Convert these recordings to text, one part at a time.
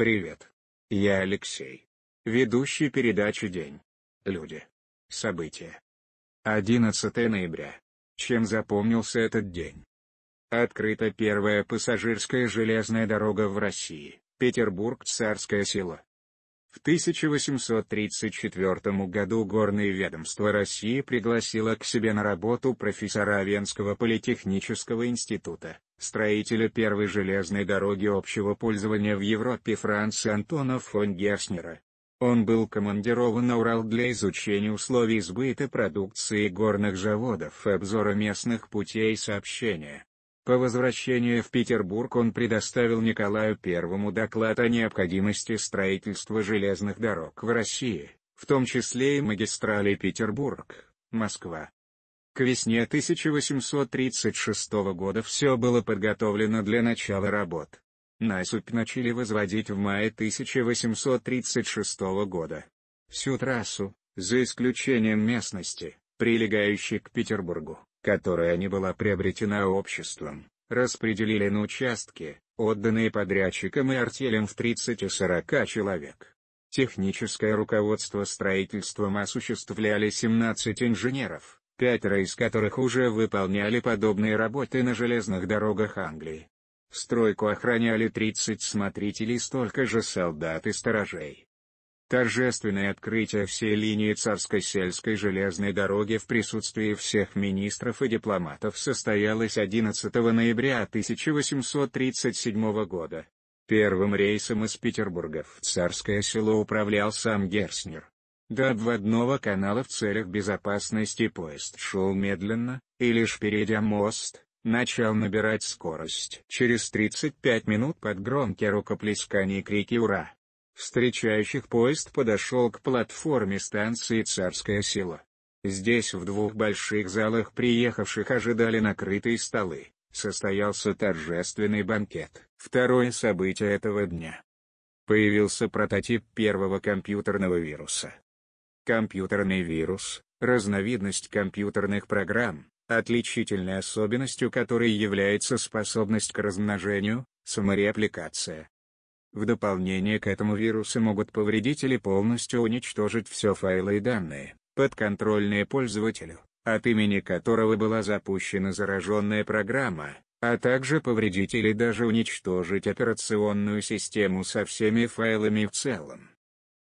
Привет. Я Алексей. Ведущий передачи «День». Люди. События. 11 ноября. Чем запомнился этот день? Открыта первая пассажирская железная дорога в России, Петербург-Царское село. В 1834 году Горное ведомство России пригласило к себе на работу профессора Венского политехнического института, строителя первой железной дороги общего пользования в Европе Франца Антона фон Герснера. Он был командирован на Урал для изучения условий сбыта продукции горных заводов и обзора местных путей сообщения. По возвращении в Петербург он предоставил Николаю I доклад о необходимости строительства железных дорог в России, в том числе и магистрали Петербург, Москва. К весне 1836 года все было подготовлено для начала работ. Насыпь начали возводить в мае 1836 года. Всю трассу, за исключением местности, прилегающей к Петербургу, которая не была приобретена обществом, распределили на участки, отданные подрядчикам и артелям в 30-40 человек. Техническое руководство строительством осуществляли 17 инженеров, пятеро из которых уже выполняли подобные работы на железных дорогах Англии. Стройку охраняли 30 смотрителей и столько же солдат и сторожей торжественное открытие всей линии царской сельской железной дороги в присутствии всех министров и дипломатов состоялось 11 ноября 1837 года. Первым рейсом из Петербурга в Царское село управлял сам Герснер. До обводного канала в целях безопасности поезд шел медленно, и лишь перейдя мост, начал набирать скорость. Через 35 минут под громкие рукоплескания и крики «Ура!» встречающих поезд подошел к платформе станции «Царское село». Здесь в двух больших залах приехавших ожидали накрытые столы, состоялся торжественный банкет. Второе событие этого дня. Появился прототип первого компьютерного вируса. Компьютерный вирус – разновидность компьютерных программ, отличительной особенностью которой является способность к размножению, саморепликация, в дополнение к этому вирусы могут повредить или полностью уничтожить все файлы и данные, подконтрольные пользователю, от имени которого была запущена зараженная программа, а также повредить или даже уничтожить операционную систему со всеми файлами в целом.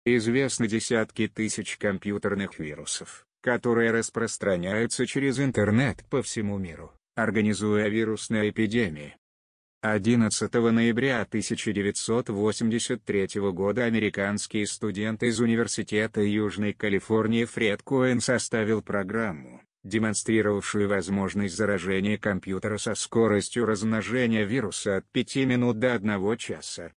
Известны десятки тысяч компьютерных вирусов, которые распространяются через интернет по всему миру, организуя вирусные эпидемии. 11 ноября 1983 года американский студент из Университета Южной Калифорнии Фред Коэн составил программу, демонстрировавшую возможность заражения компьютера со скоростью размножения вируса от 5 минут до 1 часа.